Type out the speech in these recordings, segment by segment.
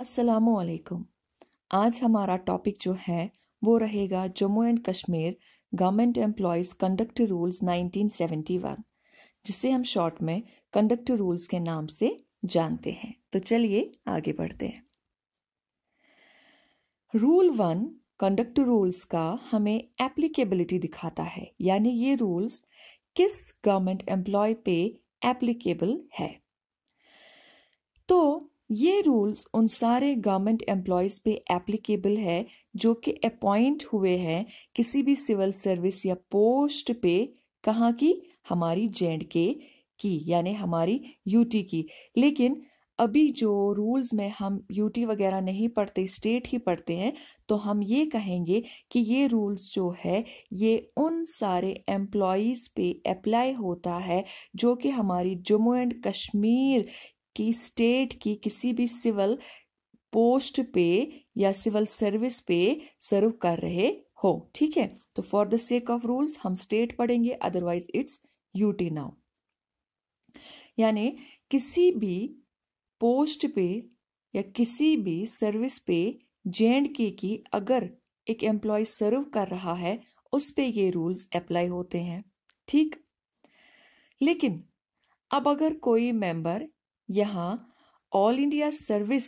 असलकुम आज हमारा टॉपिक जो है वो रहेगा Jammu and Kashmir government employees conduct rules 1971 जिसे हम शॉर्ट में कंडक्ट रूल्स के नाम से जानते हैं तो चलिए आगे बढ़ते हैं रूल वन कंडक्ट रूल्स का हमें एप्लीकेबिलिटी दिखाता है यानी ये रूल्स किस गवर्नमेंट एम्प्लॉय पे एप्लीकेबल है तो ये रूल्स उन सारे गवर्नमेंट एम्प्लॉयज पे एप्लीकेबल है जो कि अपॉइंट हुए हैं किसी भी सिविल सर्विस या पोस्ट पे कहाँ की हमारी जे के की यानी हमारी यूटी की लेकिन अभी जो रूल्स में हम यूटी वगैरह नहीं पढ़ते स्टेट ही पढ़ते हैं तो हम ये कहेंगे कि ये रूल्स जो है ये उन सारे एम्प्लॉयज़ पे अप्लाई होता है जो कि हमारी जम्मू एंड कश्मीर कि स्टेट की किसी भी सिविल पोस्ट पे या सिविल सर्विस पे सर्व कर रहे हो ठीक है तो for the sake of rules हम स्टेट पढ़ेंगे अदरवाइज इट्स यूटी नाउ यानी किसी भी पोस्ट पे या किसी भी सर्विस पे जे के की अगर एक एम्प्लॉय सर्व कर रहा है उस पे ये रूल्स अप्लाई होते हैं ठीक लेकिन अब अगर कोई मेंबर यहाँ ऑल इंडिया सर्विस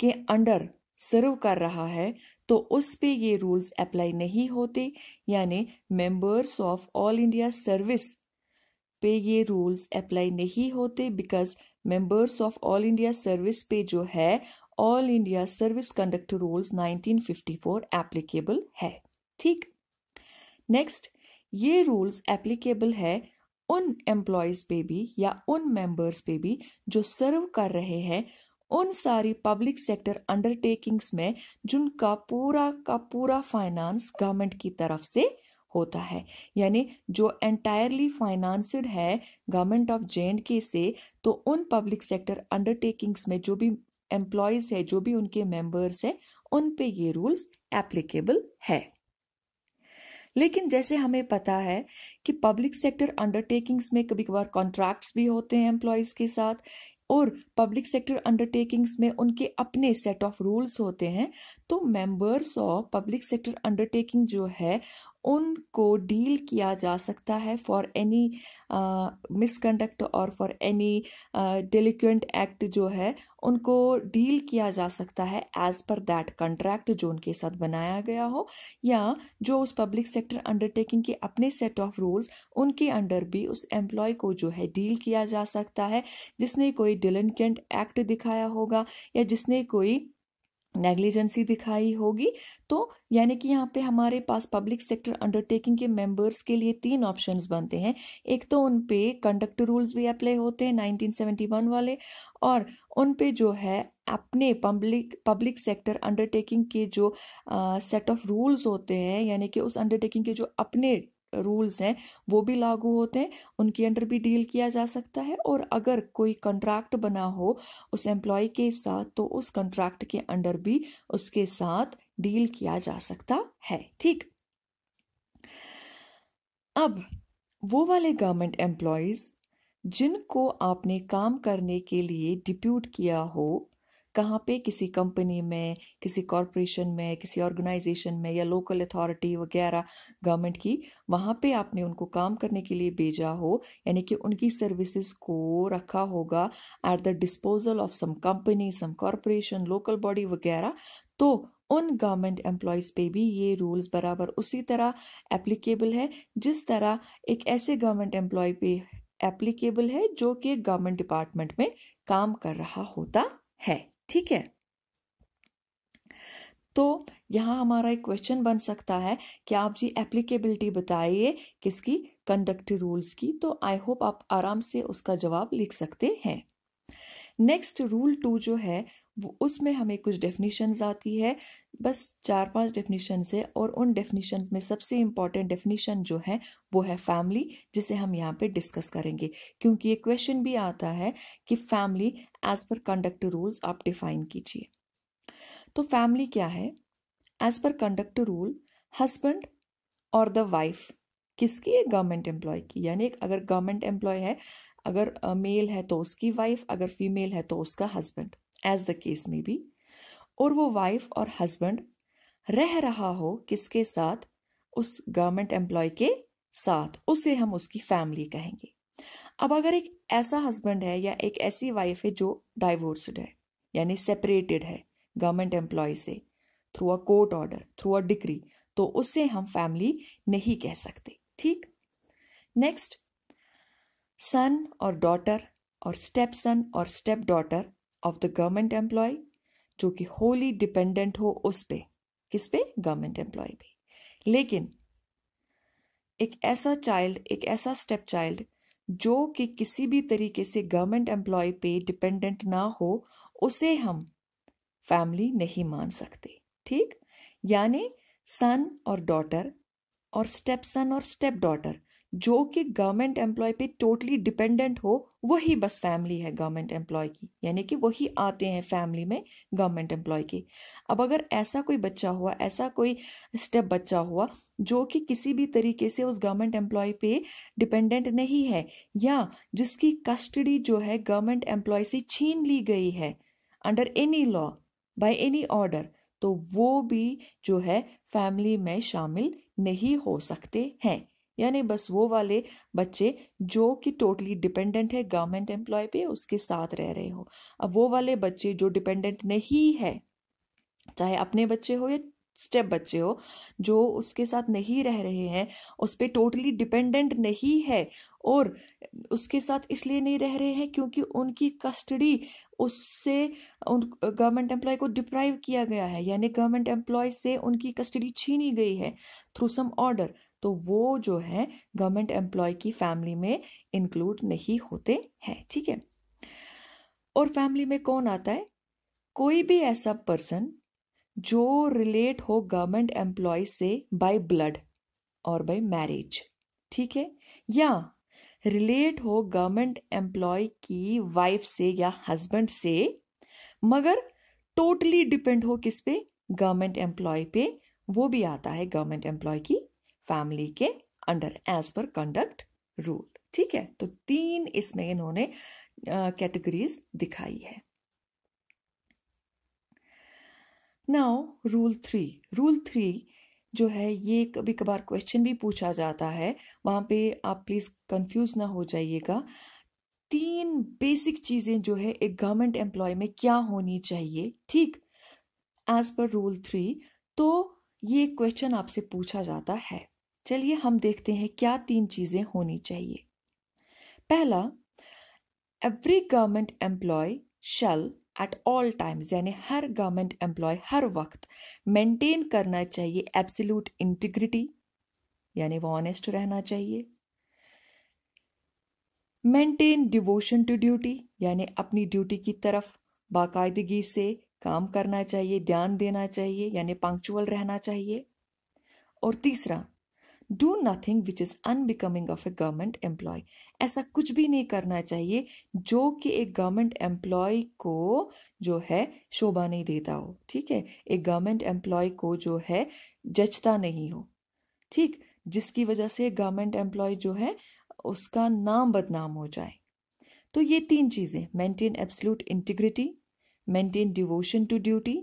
के अंडर सर्व कर रहा है तो उस पे ये रूल्स अप्लाई नहीं होते यानी members of all India service पे ये रूल्स अप्लाई नहीं होते because members of all India service पे जो है all India service conduct rules 1954 applicable है ठीक नेक्स्ट ये रूल्स एप्लीकेबल है उन एम्प्लॉयज पे भी या उन मेंबर्स पे भी जो सर्व कर रहे हैं उन सारी पब्लिक सेक्टर अंडरटेकिंग्स में जिनका पूरा का पूरा फाइनेंस गवर्नमेंट की तरफ से होता है यानी जो एंटायरली फाइनेंसड है government of J and K से तो उन पब्लिक सेक्टर अंडरटेकिंग्स में जो भी एम्प्लॉयज है जो भी उनके मेंबर्स हैं उन पे ये रूल्स एप्लीकेबल है लेकिन जैसे हमें पता है कि पब्लिक सेक्टर अंडरटेकिंग्स में कभी कभार कॉन्ट्रैक्ट्स भी होते हैं एम्प्लॉयज़ के साथ और पब्लिक सेक्टर अंडरटेकिंग्स में उनके अपने सेट ऑफ रूल्स होते हैं तो members of public sector undertaking जो है उनको डील किया जा सकता है फॉर एनी मिसकंडक्ट और फॉर एनी डेलिक्वेंट एक्ट जो है उनको डील किया जा सकता है एज पर दैट कंट्रैक्ट जो उनके साथ बनाया गया हो या जो उस पब्लिक सेक्टर अंडरटेकिंग के अपने सेट ऑफ रूल्स उनके अंडर भी उस एम्प्लॉय को जो है डील किया जा सकता है जिसने कोई डेलिक्वेंट एक्ट दिखाया होगा या जिसने कोई नेग्लिजेंसी दिखाई होगी तो यानी कि यहाँ पे हमारे पास पब्लिक सेक्टर अंडरटेकिंग के मेंबर्स के लिए तीन ऑप्शंस बनते हैं एक तो उन पे कंडक्ट रूल्स भी अप्लाई होते हैं 1971 वाले और उन पे जो है अपने पब्लिक पब्लिक सेक्टर अंडरटेकिंग के जो सेट ऑफ रूल्स होते हैं यानी कि उस अंडरटेकिंग के जो अपने रूल्स हैं वो भी लागू होते हैं उनके अंडर भी डील किया जा सकता है और अगर कोई कंट्रैक्ट बना हो उस एम्प्लॉय के साथ तो उस कंट्रैक्ट के अंडर भी उसके साथ डील किया जा सकता है ठीक अब वो वाले गवर्नमेंट एम्प्लॉयज जिनको आपने काम करने के लिए डिप्यूट किया हो कहाँ पे किसी कंपनी में किसी कॉरपोरेशन में किसी ऑर्गेनाइजेशन में या लोकल अथॉरिटी वगैरह गवर्नमेंट की वहाँ पे आपने उनको काम करने के लिए भेजा हो यानी कि उनकी सर्विसेज को रखा होगा at the disposal of some company some corporation local body वगैरह तो उन गवर्नमेंट एम्प्लॉयज़ पे भी ये रूल्स बराबर उसी तरह एप्लीकेबल है जिस तरह एक ऐसे गवर्नमेंट एम्प्लॉय पे एप्लीकेबल है जो कि गवर्नमेंट डिपार्टमेंट में काम कर रहा होता है ठीक है तो यहाँ हमारा एक क्वेश्चन बन सकता है कि आप जी एप्लीकेबिलिटी बताइए किसकी कंडक्ट रूल्स की तो आई होप आप आराम से उसका जवाब लिख सकते हैं नेक्स्ट रूल टू जो है उसमें हमें कुछ डेफिनेशंस आती है बस चार पांच डेफिनेशंस है और उन डेफिनेशंस में सबसे इम्पॉर्टेंट डेफिनेशन जो है वो है फैमिली जिसे हम यहाँ पे डिस्कस करेंगे क्योंकि ये क्वेश्चन भी आता है कि family as per conduct rules आप डिफाइन कीजिए तो फैमिली क्या है as per conduct rule husband और द वाइफ किसकी गवर्नमेंट एम्प्लॉय की यानी अगर गवर्नमेंट एम्प्लॉय है अगर मेल है तो उसकी वाइफ अगर फीमेल है तो उसका हस्बैंड एज द केस में भी और वो वाइफ और हस्बैंड रह रहा हो किसके साथ उस गवर्नमेंट एम्प्लॉय के साथ उसे हम उसकी फैमिली कहेंगे अब अगर एक ऐसा हस्बैंड है या एक ऐसी वाइफ है जो डाइवोर्सड है यानी सेपरेटेड है गवर्नमेंट एम्प्लॉय से through a court order through a decree तो उसे हम फैमिली नहीं कह सकते ठीक next son or daughter or stepson or stepdaughter of the government employee जो कि होली डिपेंडेंट हो उस पे किस पे गवर्नमेंट एम्प्लॉय पे लेकिन एक ऐसा चाइल्ड एक ऐसा स्टेप चाइल्ड जो कि किसी भी तरीके से गवर्नमेंट एम्प्लॉय पे डिपेंडेंट ना हो उसे हम फैमिली नहीं मान सकते ठीक यानी सन और डॉटर और स्टेप सन और स्टेप डॉटर जो कि गवर्नमेंट एम्प्लॉय पे टोटली डिपेंडेंट हो वही बस फैमिली है गवर्नमेंट एम्प्लॉय की यानी कि वही आते हैं फैमिली में गवर्नमेंट एम्प्लॉय के अब अगर ऐसा कोई बच्चा हुआ ऐसा कोई स्टेप बच्चा हुआ जो कि किसी भी तरीके से उस गवर्नमेंट एम्प्लॉय पे डिपेंडेंट नहीं है या जिसकी कस्टडी जो है गवर्नमेंट एम्प्लॉय से छीन ली गई है under any law by any order तो वो भी जो है फैमिली में शामिल नहीं हो सकते हैं यानी बस वो वाले बच्चे जो कि टोटली डिपेंडेंट है गवर्नमेंट एम्प्लॉय पे उसके साथ रह रहे हो अब वो वाले बच्चे जो डिपेंडेंट नहीं है चाहे अपने बच्चे हो या स्टेप बच्चे हो जो उसके साथ नहीं रह रहे हैं उस पर टोटली डिपेंडेंट नहीं है और उसके साथ इसलिए नहीं रह रहे हैं क्योंकि उनकी कस्टडी उससे उन गवर्नमेंट एम्प्लॉय को डिप्राइव किया गया है यानी गवर्नमेंट एम्प्लॉय से उनकी कस्टडी छीनी गई है थ्रू सम ऑर्डर तो वो जो है गवर्नमेंट एम्प्लॉय की फैमिली में इंक्लूड नहीं होते हैं ठीक है और फैमिली में कौन आता है कोई भी ऐसा पर्सन जो रिलेट हो गवर्नमेंट एम्प्लॉय से बाय ब्लड और बाय मैरिज ठीक है या रिलेट हो गवर्नमेंट एम्प्लॉय की वाइफ से या हस्बैंड से मगर टोटली डिपेंड हो किस पे गवर्नमेंट एम्प्लॉय पे वो भी आता है गवर्नमेंट एम्प्लॉय की फैमिली के under as per conduct rule ठीक है तो तीन इसमें इन्होंने कैटेगरीज uh, दिखाई है now rule three rule three जो है ये कभी कभार क्वेश्चन भी पूछा जाता है वहां पे आप प्लीज़ कंफ्यूज ना हो जाइएगा तीन बेसिक चीज़ें जो है एक गवर्नमेंट एम्प्लॉय में क्या होनी चाहिए ठीक एज पर रूल थ्री तो ये क्वेश्चन आपसे पूछा जाता है चलिए हम देखते हैं क्या तीन चीज़ें होनी चाहिए पहला every government employee shall at all times यानी हर गवर्नमेंट एम्प्लॉय हर वक्त मेंटेन करना चाहिए एब्सोल्यूट इंटीग्रिटी यानी वो ऑनेस्ट रहना चाहिए मेंटेन डिवोशन टू ड्यूटी यानी अपनी ड्यूटी की तरफ बाकायदगी से काम करना चाहिए ध्यान देना चाहिए यानी पंक्चुअल रहना चाहिए और तीसरा do nothing which is unbecoming of a government employee ऐसा कुछ भी नहीं करना चाहिए जो कि एक गवर्नमेंट एम्प्लॉय को जो है शोभा नहीं देता हो ठीक है एक गवर्नमेंट एम्प्लॉय को जो है जचता नहीं हो ठीक जिसकी वजह से गवर्नमेंट एम्प्लॉय जो है उसका नाम बदनाम हो जाए तो ये तीन चीज़ें maintain absolute integrity maintain devotion to duty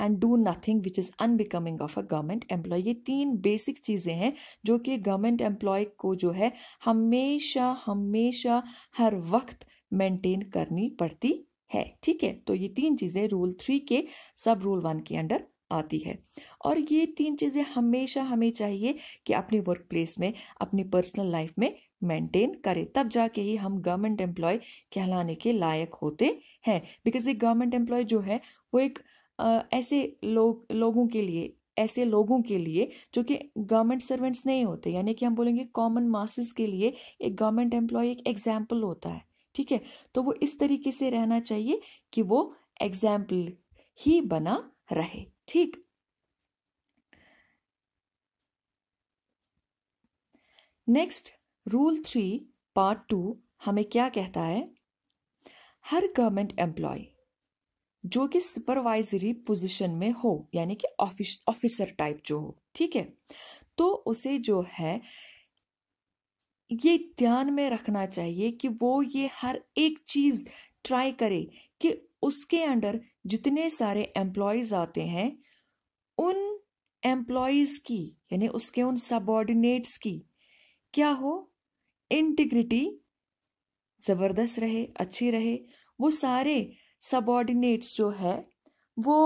and do nothing which is unbecoming of a government employee ये तीन बेसिक चीजें हैं जो कि गवर्नमेंट एम्प्लॉय को जो है हमेशा हमेशा हर वक्त मेंटेन करनी पड़ती है ठीक है तो ये तीन चीजें रूल थ्री के सब रूल वन के अंडर आती है और ये तीन चीजें हमेशा हमें चाहिए कि अपने वर्क प्लेस में अपनी पर्सनल लाइफ में मेंटेन करें तब जाके ही हम गवर्नमेंट एम्प्लॉय कहलाने के लायक होते हैं बिकॉज एक गवर्नमेंट एम्प्लॉय जो है वो एक ऐसे लोग लोगों के लिए ऐसे लोगों के लिए जो कि गवर्नमेंट सर्वेंट्स नहीं होते यानी कि हम बोलेंगे कॉमन मासेस के लिए एक गवर्नमेंट एम्प्लॉय एक एग्जाम्पल होता है ठीक है तो वो इस तरीके से रहना चाहिए कि वो एग्जाम्पल ही बना रहे ठीक next rule three part two हमें क्या कहता है हर गवर्नमेंट एम्प्लॉय जो कि सुपरवाइजरी पोजीशन में हो यानी कि ऑफिस ऑफिसर टाइप जो हो ठीक है तो उसे जो है ये ध्यान में रखना चाहिए कि वो ये हर एक चीज ट्राई करे कि उसके अंडर जितने सारे एम्प्लॉयज आते हैं उन एम्प्लॉयज की यानी उसके उन सबॉर्डिनेट्स की क्या हो इंटीग्रिटी जबरदस्त रहे अच्छी रहे वो सारे सबॉर्डिनेट्स जो है वो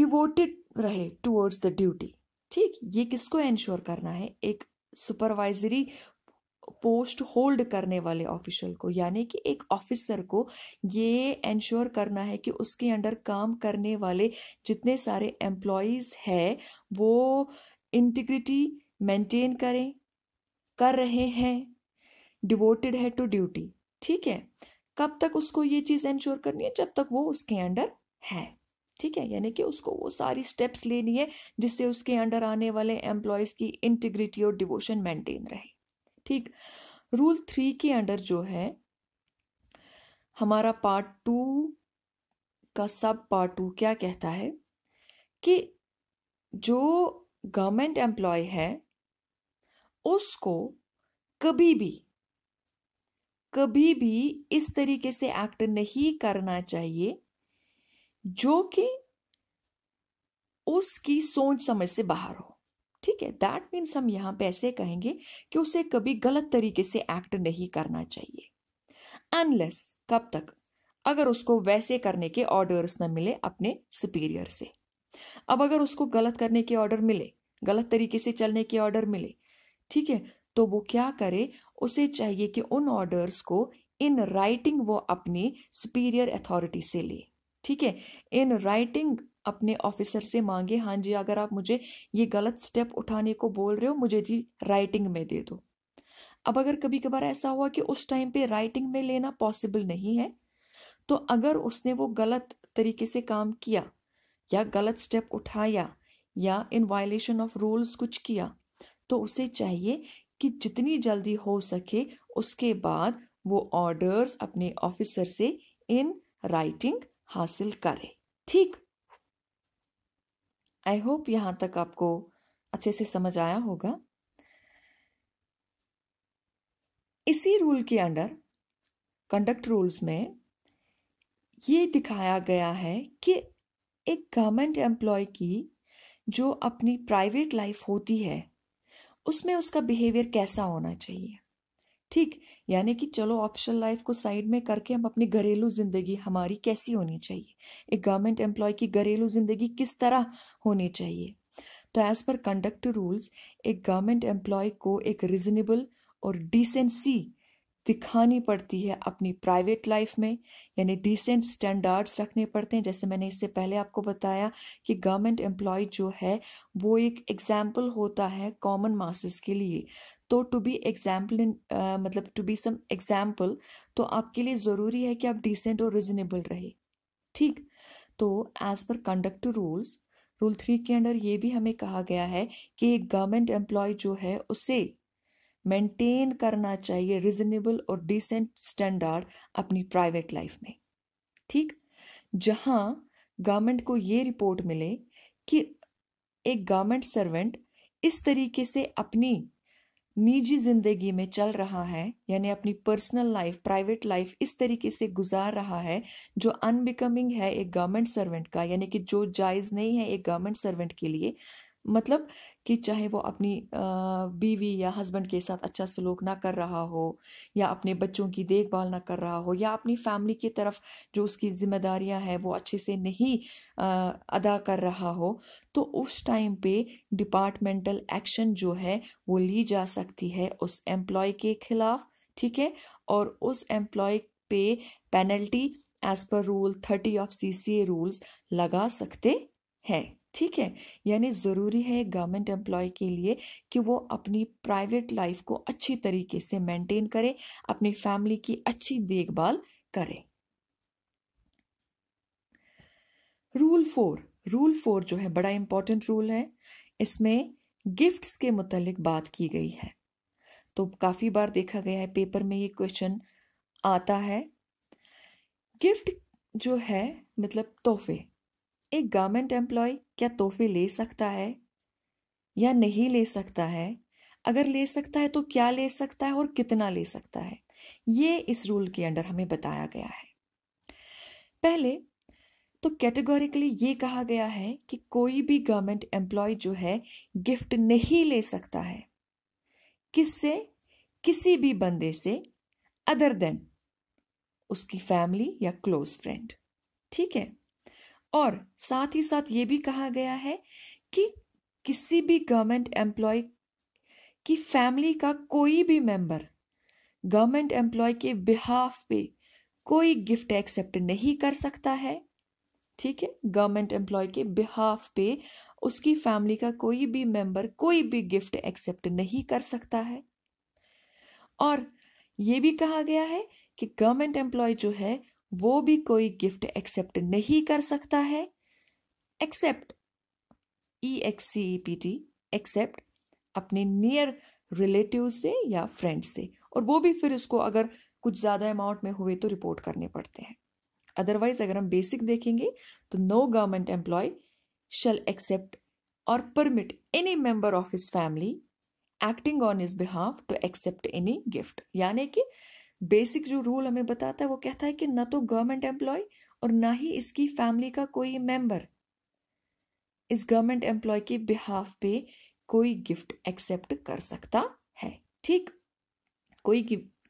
डिवोटेड रहे टूवर्ड्स द ड्यूटी ठीक ये किसको इंश्योर करना है एक सुपरवाइजरी पोस्ट होल्ड करने वाले ऑफिशियल को यानी कि एक ऑफिसर को ये इंश्योर करना है कि उसके अंडर काम करने वाले जितने सारे एम्प्लॉयज है वो इंटीग्रिटी मेंटेन करें कर रहे हैं डिवोटेड है टू ड्यूटी ठीक है कब तक उसको ये चीज़ इंश्योर करनी है जब तक वो उसके अंडर है ठीक है यानी कि उसको वो सारी स्टेप्स लेनी है जिससे उसके अंडर आने वाले एम्प्लॉयज़ की इंटीग्रिटी और डिवोशन मेंटेन रहे ठीक रूल थ्री के अंडर जो है हमारा पार्ट टू का सब पार्ट टू क्या कहता है कि जो गवर्नमेंट एम्प्लॉय है उसको कभी भी कभी भी इस तरीके से एक्ट नहीं करना चाहिए जो कि उसकी सोच समझ से बाहर हो ठीक है दैट मीन्स हम यहां पे ऐसे कहेंगे कि उसे कभी गलत तरीके से एक्ट नहीं करना चाहिए अनलेस कब तक अगर उसको वैसे करने के ऑर्डर्स न मिले अपने सुपीरियर से अब अगर उसको गलत करने के ऑर्डर मिले गलत तरीके से चलने के ऑर्डर मिले ठीक है तो वो क्या करे उसे चाहिए कि उन ऑर्डर्स को इन राइटिंग वो अपनी सुपीरियर अथॉरिटी से ले ठीक है इन राइटिंग अपने ऑफिसर से मांगे हाँ जी अगर आप मुझे ये गलत स्टेप उठाने को बोल रहे हो मुझे जी राइटिंग में दे दो अब अगर कभी कभार ऐसा हुआ कि उस टाइम पे राइटिंग में लेना पॉसिबल नहीं है तो अगर उसने वो गलत तरीके से काम किया या गलत स्टेप उठाया या इन वायलेशन ऑफ रूल्स कुछ किया तो उसे चाहिए कि जितनी जल्दी हो सके उसके बाद वो ऑर्डर्स अपने ऑफिसर से इन राइटिंग हासिल करे ठीक आई होप यहां तक आपको अच्छे से समझ आया होगा इसी रूल के अंडर कंडक्ट रूल्स में ये दिखाया गया है कि एक गवर्नमेंट एम्प्लॉय की जो अपनी प्राइवेट लाइफ होती है उसमें उसका बिहेवियर कैसा होना चाहिए ठीक यानी कि चलो ऑफिशियल लाइफ को साइड में करके हम अपनी घरेलू जिंदगी हमारी कैसी होनी चाहिए एक गवर्नमेंट एम्प्लॉय की घरेलू जिंदगी किस तरह होनी चाहिए तो एज पर कंडक्ट रूल्स एक गवर्नमेंट एम्प्लॉय को एक रिजनेबल और डिसेंसी दिखानी पड़ती है अपनी प्राइवेट लाइफ में यानी डिसेंट स्टैंडर्ड्स रखने पड़ते हैं जैसे मैंने इससे पहले आपको बताया कि गवर्नमेंट एम्प्लॉय जो है वो एक एग्जाम्पल होता है कॉमन मासेस के लिए तो टू बी एग्जाम्पल इन मतलब टू बी सम एग्जाम्पल तो आपके लिए ज़रूरी है कि आप डिसेंट और रिजनेबल रहे ठीक तो as per conduct rules rule three के अंडर ये भी हमें कहा गया है कि गवर्नमेंट एम्प्लॉय जो है उसे मेंटेन करना चाहिए रिजनेबल और डिसेंट स्टैंडर्ड अपनी प्राइवेट लाइफ में ठीक जहां गवर्नमेंट को ये रिपोर्ट मिले कि एक गवर्नमेंट सर्वेंट इस तरीके से अपनी निजी जिंदगी में चल रहा है यानी अपनी पर्सनल लाइफ प्राइवेट लाइफ इस तरीके से गुजार रहा है जो अनबिकमिंग है एक गवर्नमेंट सर्वेंट का यानी कि जो जायज नहीं है एक गवर्नमेंट सर्वेंट के लिए मतलब कि चाहे वो अपनी बीवी या हस्बैंड के साथ अच्छा सलूक ना कर रहा हो या अपने बच्चों की देखभाल ना कर रहा हो या अपनी फैमिली की तरफ जो उसकी जिम्मेदारियां हैं वो अच्छे से नहीं अदा कर रहा हो तो उस टाइम पे डिपार्टमेंटल एक्शन जो है वो ली जा सकती है उस एम्प्लॉय के खिलाफ ठीक है और उस एम्प्लॉय पे penalty as per rule thirty of C C A rules लगा सकते हैं ठीक है यानी ज़रूरी है गवर्नमेंट एम्प्लॉय के लिए कि वो अपनी प्राइवेट लाइफ को अच्छी तरीके से मेंटेन करे अपनी फैमिली की अच्छी देखभाल करे रूल फोर रूल फोर जो है बड़ा इंपॉर्टेंट रूल है इसमें गिफ्ट्स के मुतलिक बात की गई है तो काफ़ी बार देखा गया है पेपर में ये क्वेश्चन आता है गिफ्ट जो है मतलब तोहफे एक गवर्नमेंट एम्प्लॉय क्या तोहफे ले सकता है या नहीं ले सकता है अगर ले सकता है तो क्या ले सकता है और कितना ले सकता है ये इस रूल के अंडर हमें बताया गया है पहले तो कैटेगोरिकली ये कहा गया है कि कोई भी गवर्नमेंट एम्प्लॉय जो है गिफ्ट नहीं ले सकता है किससे किसी भी बंदे से अदर देन उसकी फैमिली या क्लोज फ्रेंड ठीक है और साथ ही साथ ये भी कहा गया है कि किसी भी गवर्नमेंट एम्प्लॉय की फैमिली का कोई भी मेंबर गवर्नमेंट एम्प्लॉय के बिहाफ पे कोई गिफ्ट एक्सेप्ट नहीं कर सकता है ठीक है गवर्नमेंट एम्प्लॉय के बिहाफ पे उसकी फैमिली का कोई भी मेंबर कोई भी गिफ्ट एक्सेप्ट नहीं कर सकता है और ये भी कहा गया है कि गवर्नमेंट एम्प्लॉय जो है वो भी कोई गिफ्ट एक्सेप्ट नहीं कर सकता है except E X C E P T except अपने नियर रिलेटिव से या फ्रेंड से और वो भी फिर उसको अगर कुछ ज़्यादा अमाउंट में हुए तो रिपोर्ट करने पड़ते हैं अदरवाइज अगर हम बेसिक देखेंगे तो no government employee shall accept और permit any member of his family acting on his behalf to accept any gift यानी कि बेसिक जो रूल हमें बताता है वो कहता है कि ना तो गवर्नमेंट एम्प्लॉय और ना ही इसकी फैमिली का कोई मेंबर इस गवर्नमेंट एम्प्लॉय के बिहाफ पे कोई गिफ्ट एक्सेप्ट कर सकता है ठीक कोई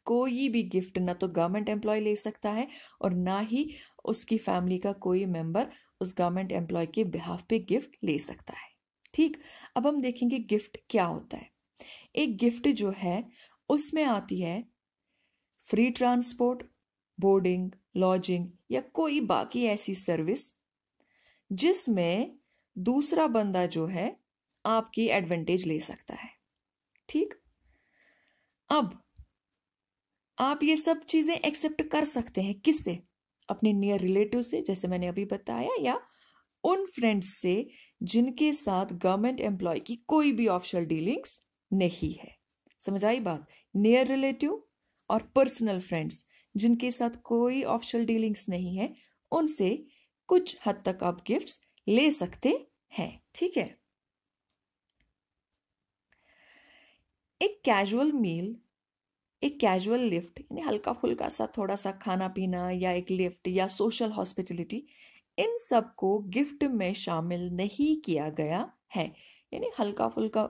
कोई भी गिफ्ट ना तो गवर्नमेंट एम्प्लॉय ले सकता है और ना ही उसकी फैमिली का कोई मेंबर उस गवर्नमेंट एम्प्लॉय के बिहाफ पे गिफ्ट ले सकता है ठीक अब हम देखेंगे गिफ्ट क्या होता है एक गिफ्ट जो है उसमें आती है फ्री ट्रांसपोर्ट बोर्डिंग लॉजिंग या कोई बाकी ऐसी सर्विस जिसमें दूसरा बंदा जो है आपकी एडवांटेज ले सकता है ठीक अब आप ये सब चीजें एक्सेप्ट कर सकते हैं किससे अपने नियर रिलेटिव से जैसे मैंने अभी बताया या उन फ्रेंड्स से जिनके साथ गवर्नमेंट एम्प्लॉय की कोई भी ऑफिशियल डीलिंग्स नहीं है समझ आई बात नियर रिलेटिव और पर्सनल फ्रेंड्स जिनके साथ कोई ऑफिशियल डीलिंग्स नहीं है उनसे कुछ हद तक आप गिफ्ट्स ले सकते हैं ठीक है एक कैजुअल मील एक कैजुअल लिफ्ट यानी हल्का फुल्का सा थोड़ा सा खाना पीना या एक लिफ्ट या सोशल हॉस्पिटलिटी इन सब को गिफ्ट में शामिल नहीं किया गया है यानी हल्का फुल्का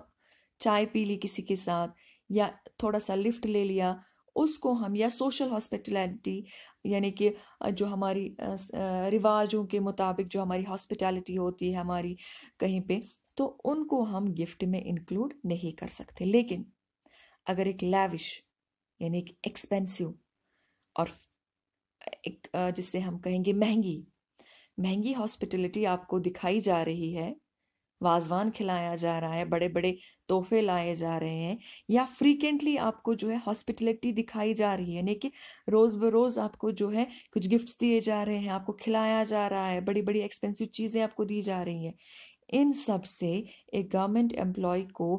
चाय पी ली किसी के साथ या थोड़ा सा लिफ्ट ले लिया उसको हम या सोशल हॉस्पिटलिटी यानी कि जो हमारी रिवाजों के मुताबिक जो हमारी हॉस्पिटलिटी होती है हमारी कहीं पे तो उनको हम गिफ्ट में इंक्लूड नहीं कर सकते लेकिन अगर एक लैविश यानी एक एक्सपेंसिव और एक जिससे हम कहेंगे महंगी महंगी हॉस्पिटलिटी आपको दिखाई जा रही है वाजवान खिलाया जा रहा है बड़े बड़े तोहफे लाए जा रहे हैं या फ्रीकेंटली आपको जो है हॉस्पिटलिटी दिखाई जा रही है यानी कि रोज़ बरोज़ आपको जो है कुछ गिफ्ट्स दिए जा रहे हैं आपको खिलाया जा रहा है बड़ी बड़ी एक्सपेंसिव चीज़ें आपको दी जा रही हैं इन सब से एक गवर्नमेंट एम्प्लॉय को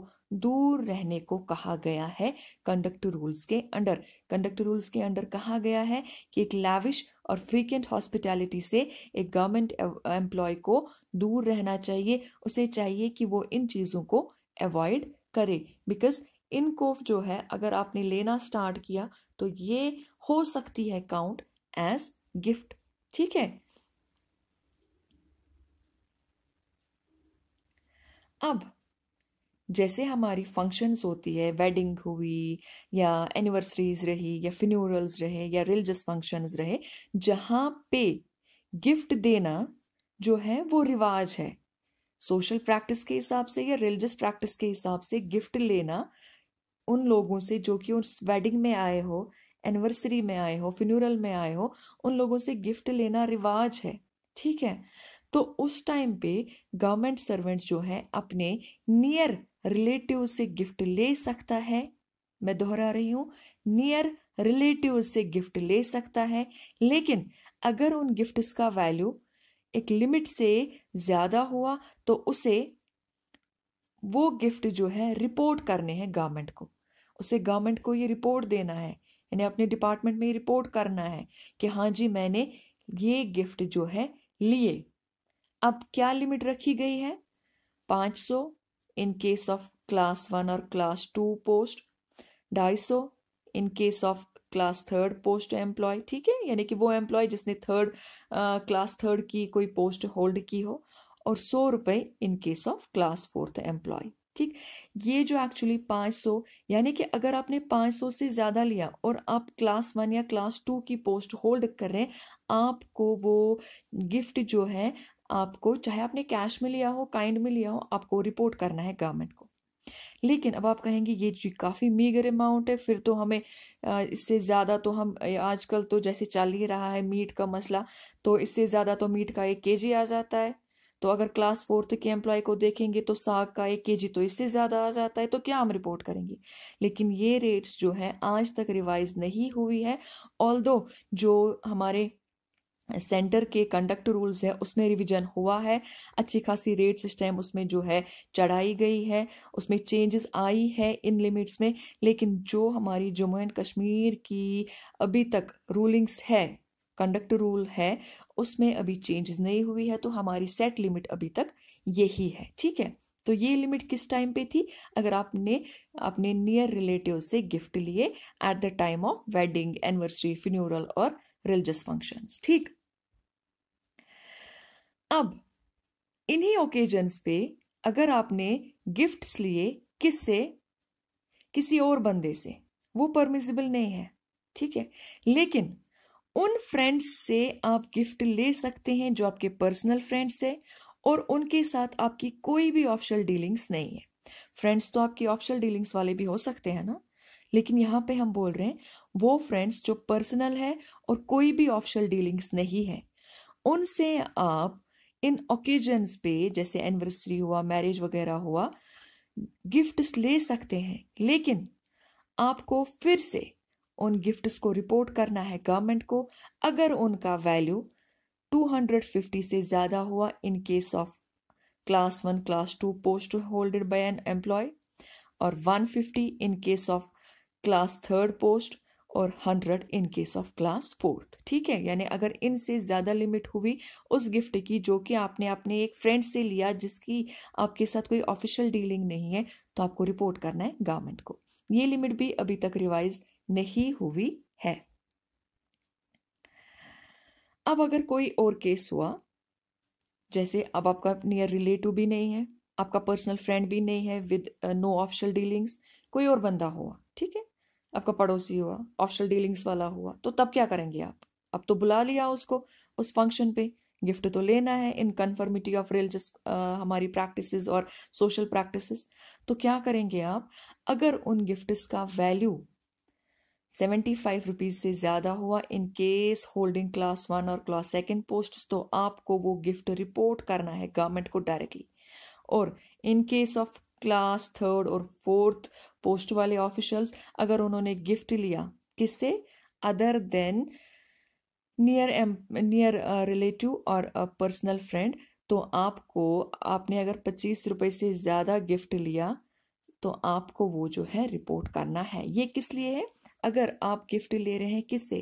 दूर रहने को कहा गया है कंडक्ट रूल्स के अंडर कंडक्ट रूल्स के अंडर कहा गया है कि एक लाविश और फ्रीक्वेंट हॉस्पिटैलिटी से एक गवर्नमेंट एम्प्लॉय को दूर रहना चाहिए उसे चाहिए कि वो इन चीज़ों को अवॉइड करे बिकॉज इनको जो है अगर आपने लेना स्टार्ट किया तो ये हो सकती है काउंट एज गिफ्ट ठीक है अब जैसे हमारी फंक्शंस होती है वेडिंग हुई या एनिवर्सरीज रही या फिन्यूरल्स रहे या रिलीजस फंक्शंस रहे जहाँ पे गिफ्ट देना जो है वो रिवाज है सोशल प्रैक्टिस के हिसाब से या रिलीजस प्रैक्टिस के हिसाब से गिफ्ट लेना उन लोगों से जो कि उस वेडिंग में आए हो एनिवर्सरी में आए हो फिन्यूरल में आए हो उन लोगों से गिफ्ट लेना रिवाज है ठीक है तो उस टाइम पे गवर्नमेंट सर्वेंट जो है अपने नियर रिलेटिव से गिफ्ट ले सकता है मैं दोहरा रही हूँ नियर रिलेटिव से गिफ्ट ले सकता है लेकिन अगर उन गिफ्ट्स का वैल्यू एक लिमिट से ज्यादा हुआ तो उसे वो गिफ्ट जो है रिपोर्ट करने हैं गवर्नमेंट को उसे गवर्नमेंट को ये रिपोर्ट देना है यानी अपने डिपार्टमेंट में ये रिपोर्ट करना है कि हाँ जी मैंने ये गिफ्ट जो है लिए अब क्या लिमिट रखी गई है पाँच सौ in case of class 1 or class 2 post 250 in case of class third post employee ठीक है यानी कि वो एम्प्लॉय जिसने थर्ड क्लास थर्ड की कोई पोस्ट होल्ड की हो और सौ रुपए in case of class fourth employee ठीक ये जो एक्चुअली पाँच सौ यानी कि अगर आपने पाँच सौ से ज़्यादा लिया और आप क्लास वन या क्लास टू की पोस्ट होल्ड कर रहे हैं आपको वो गिफ्ट जो है आपको चाहे आपने कैश में लिया हो काइंड में लिया हो आपको रिपोर्ट करना है गवर्नमेंट को लेकिन अब आप कहेंगे ये जी काफ़ी मीगर अमाउंट है फिर तो हमें इससे ज़्यादा तो हम आजकल तो जैसे चल ही रहा है मीट का मसला तो इससे ज़्यादा तो मीट का एक के आ जाता है तो अगर क्लास फोर्थ के एम्प्लॉय को देखेंगे तो साग का एक के तो इससे ज़्यादा आ जाता है तो क्या हम रिपोर्ट करेंगे लेकिन ये रेट्स जो है आज तक रिवाइज नहीं हुई है ऑल जो हमारे सेंटर के कंडक्ट रूल्स है उसमें रिवीजन हुआ है अच्छी खासी रेट सिस्टम उसमें जो है चढ़ाई गई है उसमें चेंजेस आई है इन लिमिट्स में लेकिन जो हमारी जम्मू एंड कश्मीर की अभी तक रूलिंग्स है कंडक्ट रूल है उसमें अभी चेंजेस नहीं हुई है तो हमारी सेट लिमिट अभी तक यही है ठीक है तो ये लिमिट किस टाइम पे थी अगर आपने अपने नियर रिलेटिव से गिफ्ट लिए at the time of wedding anniversary funeral और रिलीजियस फंक्शंस ठीक अब इन्हीं ओकेजन्स पे अगर आपने गिफ्ट्स लिए किससे किसी और बंदे से वो परमिसिबल नहीं है ठीक है लेकिन उन फ्रेंड्स से आप गिफ्ट ले सकते हैं जो आपके पर्सनल फ्रेंड्स है और उनके साथ आपकी कोई भी ऑफिशियल डीलिंग्स नहीं है फ्रेंड्स तो आपकी ऑफिशियल डीलिंग्स वाले भी हो सकते हैं ना लेकिन यहाँ पे हम बोल रहे हैं वो फ्रेंड्स जो पर्सनल है और कोई भी ऑफिशियल डीलिंग्स नहीं है उनसे आप इन ओकेजन्स पे जैसे एनिवर्सरी हुआ मैरिज वगैरह हुआ गिफ्ट्स ले सकते हैं लेकिन आपको फिर से उन गिफ्ट्स को रिपोर्ट करना है गवर्नमेंट को अगर उनका वैल्यू 250 से ज़्यादा हुआ in case of class one class two post holded by an employee और 150 in case of class third post और hundred in case of class fourth ठीक है यानी अगर इनसे ज़्यादा लिमिट हुई उस गिफ्ट की जो कि आपने अपने एक फ्रेंड से लिया जिसकी आपके साथ कोई ऑफिशियल डीलिंग नहीं है तो आपको रिपोर्ट करना है गवर्नमेंट को ये लिमिट भी अभी तक रिवाइज नहीं हुई है अब अगर कोई और केस हुआ जैसे अब आपका नियर रिलेटिव भी नहीं है आपका पर्सनल फ्रेंड भी नहीं है विद नो ऑफिशियल डीलिंग्स कोई और बंदा हुआ ठीक है आपका पड़ोसी हुआ ऑफिशियल डीलिंग्स वाला हुआ तो तब क्या करेंगे आप अब तो बुला लिया उसको उस फंक्शन पे गिफ्ट तो लेना है इन कन्फर्मिटी ऑफ रिलीजियस हमारी प्रैक्टिसेस और सोशल प्रैक्टिसेस तो क्या करेंगे आप अगर उन गिफ्ट का वैल्यू सेवेंटी फाइव रुपीज से ज़्यादा हुआ in case holding class one और क्लास सेकेंड पोस्ट तो आपको वो गिफ्ट रिपोर्ट करना है गवर्नमेंट को डायरेक्टली और in case of class third और फोर्थ पोस्ट वाले ऑफिशियल्स अगर उन्होंने गिफ्ट लिया किससे other than near near relative और पर्सनल फ्रेंड तो आपको आपने अगर पच्चीस रुपए से ज़्यादा गिफ्ट लिया तो आपको वो जो है रिपोर्ट करना है ये किस लिए है अगर आप गिफ्ट ले रहे हैं किससे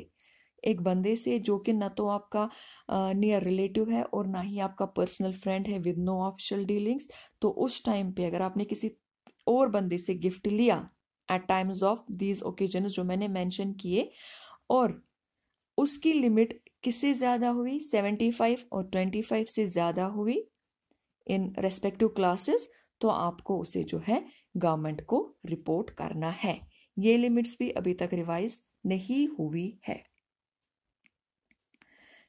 एक बंदे से जो कि ना तो आपका नियर uh, रिलेटिव है और ना ही आपका पर्सनल फ्रेंड है विद नो ऑफिशियल डीलिंग्स तो उस टाइम पे अगर आपने किसी और बंदे से गिफ्ट लिया at times of these occasion जो मैंने मेंशन किए और उसकी लिमिट किससे ज़्यादा हुई सेवेंटी फाइव और ट्वेंटी फाइव से ज़्यादा हुई इन रेस्पेक्टिव क्लासेस तो आपको उसे जो है गवर्नमेंट को रिपोर्ट करना है ये लिमिट्स भी अभी तक रिवाइज नहीं हुई है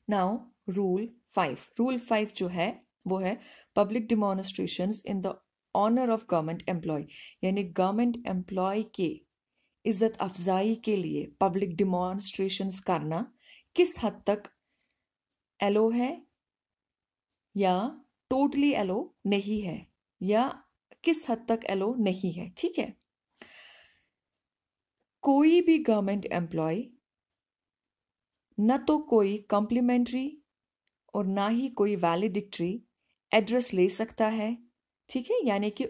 now rule five rule five जो है वो है public demonstration in the honour of government employee यानी गवर्नमेंट एम्प्लॉय के इज्जत अफजाई के लिए पब्लिक डिमॉन्स्ट्रेशन करना किस हद तक एलो है या टोटली एलो नहीं है या किस हद तक एलो नहीं है ठीक है कोई भी गवर्नमेंट एम्प्लॉय न तो कोई कॉम्प्लीमेंट्री और ना ही कोई वैलिडिक्ट्री एड्रेस ले सकता है ठीक है यानी कि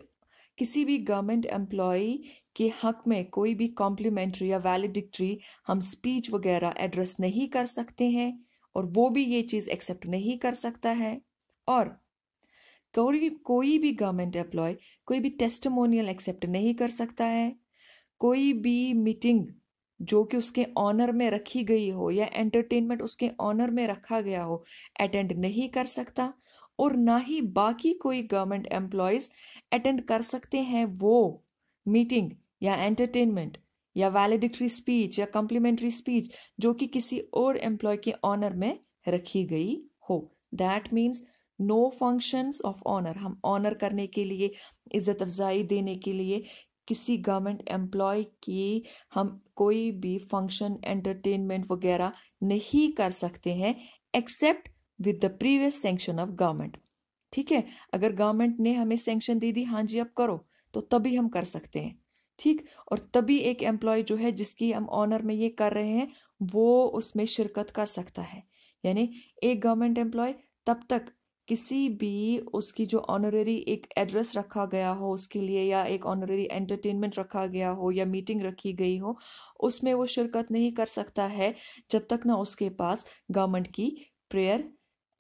किसी भी गवर्नमेंट एम्प्लॉय के हक में कोई भी कॉम्प्लीमेंट्री या वैलिडिक्ट्री हम स्पीच वगैरह एड्रेस नहीं कर सकते हैं और वो भी ये चीज़ एक्सेप्ट नहीं कर सकता है और कोई कोई भी गवर्नमेंट एम्प्लॉय कोई भी टेस्टमोनियल एक्सेप्ट नहीं कर सकता है कोई भी मीटिंग जो कि उसके ऑनर में रखी गई हो या एंटरटेनमेंट उसके ऑनर में रखा गया हो अटेंड नहीं कर सकता और ना ही बाकी कोई गवर्नमेंट एम्प्लॉयज अटेंड कर सकते हैं वो मीटिंग या एंटरटेनमेंट या वैलिडिक्री स्पीच या कम्प्लीमेंट्री स्पीच जो कि किसी और एम्प्लॉय के ऑनर में रखी गई हो that means no functions of honour हम ऑनर करने के लिए इज्जत अफजाई देने के लिए किसी गवर्नमेंट एम्प्लॉय की हम कोई भी फंक्शन एंटरटेनमेंट वगैरह नहीं कर सकते हैं except with the previous sanction of government ठीक है अगर गवर्नमेंट ने हमें सेंक्शन दे दी हाँ जी अब करो तो तभी हम कर सकते हैं ठीक और तभी एक एम्प्लॉय जो है जिसकी हम ऑनर में ये कर रहे हैं वो उसमें शिरकत कर सकता है यानी एक गवर्नमेंट एम्प्लॉय तब तक किसी भी उसकी जो ऑनरेरी एक एड्रेस रखा गया हो उसके लिए या एक ऑनरेरी एंटरटेनमेंट रखा गया हो या मीटिंग रखी गई हो उसमें वो शिरकत नहीं कर सकता है जब तक ना उसके पास गवर्नमेंट की प्रेयर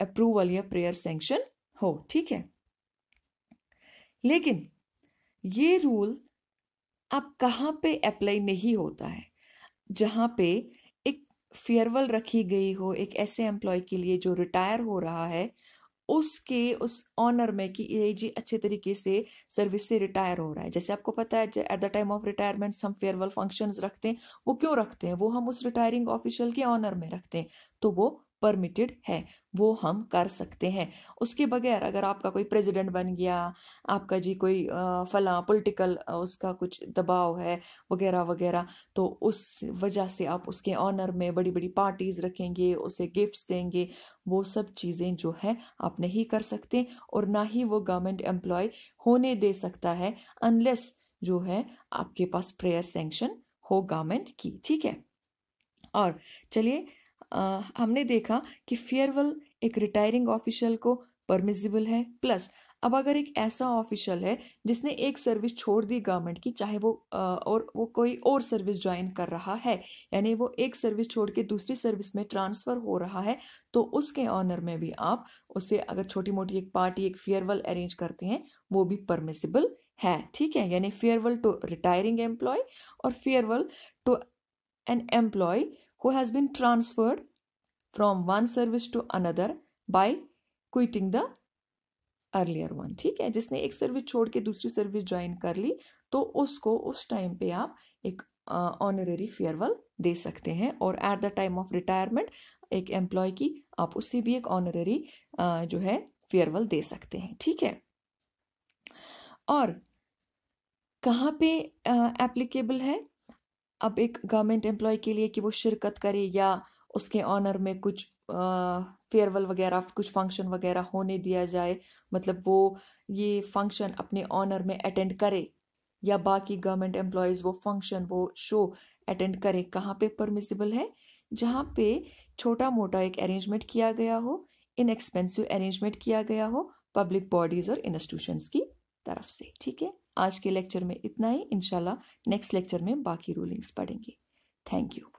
अप्रूवल या प्रेयर सेंक्शन हो ठीक है लेकिन ये रूल आप कहाँ पे अप्लाई नहीं होता है जहाँ पे एक फेयरवेल रखी गई हो एक ऐसे एम्प्लॉय के लिए जो रिटायर हो रहा है उसके उस ऑनर में कि ये जी अच्छे तरीके से सर्विस से रिटायर हो रहा है जैसे आपको पता है at the time of retirement हम फेयरवेल फंक्शंस रखते हैं वो क्यों रखते हैं वो हम उस रिटायरिंग ऑफिशियल के ऑनर में रखते हैं तो वो परमिटेड है वो हम कर सकते हैं उसके बगैर अगर आपका कोई प्रेसिडेंट बन गया आपका जी कोई फला पॉलिटिकल उसका कुछ दबाव है वगैरह वगैरह तो उस वजह से आप उसके ऑनर में बड़ी बड़ी पार्टीज रखेंगे उसे गिफ्ट्स देंगे वो सब चीज़ें जो है आप नहीं कर सकते और ना ही वो गवर्नमेंट एम्प्लॉय होने दे सकता है अनलेस जो है आपके पास प्रेयर सेंक्शन हो गवर्नमेंट की ठीक है और चलिए हमने देखा कि फेयरवेल एक रिटायरिंग ऑफिशियल को परमिजिबल है प्लस अब अगर एक ऐसा ऑफिशियल है जिसने एक सर्विस छोड़ दी गवर्नमेंट की चाहे वो आ, और वो कोई और सर्विस ज्वाइन कर रहा है यानी वो एक सर्विस छोड़ के दूसरी सर्विस में ट्रांसफर हो रहा है तो उसके ऑनर में भी आप उसे अगर छोटी मोटी एक पार्टी एक फेयरवेल अरेंज करते हैं वो भी परमिसिबल है ठीक है यानी फेयरवेल टू रिटायरिंग एम्प्लॉय और farewell to an employee who has been transferred from one service to another by quitting the earlier one ठीक है जिसने एक सर्विस छोड़ के दूसरी सर्विस ज्वाइन कर ली तो उसको उस टाइम पे आप एक ऑनररी फेयरवेल दे सकते हैं और at the time of retirement एक एम्प्लॉय की आप उससे भी एक ऑनररी uh, जो है फेयरवेल दे सकते हैं ठीक है और कहाँ पे एप्लीकेबल uh, है अब एक गवर्नमेंट एम्प्लॉय के लिए कि वो शिरकत करे या उसके ऑनर में कुछ फेयरवेल वगैरह कुछ फंक्शन वगैरह होने दिया जाए मतलब वो ये फंक्शन अपने ऑनर में अटेंड करे या बाकी गवर्नमेंट एम्प्लॉयज वो फंक्शन वो शो अटेंड करे कहाँ पे परमिसिबल है जहाँ पे छोटा मोटा एक अरेंजमेंट किया गया हो इनएक्सपेंसिव अरेंजमेंट किया गया हो पब्लिक बॉडीज और इंस्टीट्यूशंस की तरफ से ठीक है आज के लेक्चर में इतना ही इनशाला नेक्स्ट लेक्चर में बाकी रूलिंग्स पढ़ेंगे थैंक यू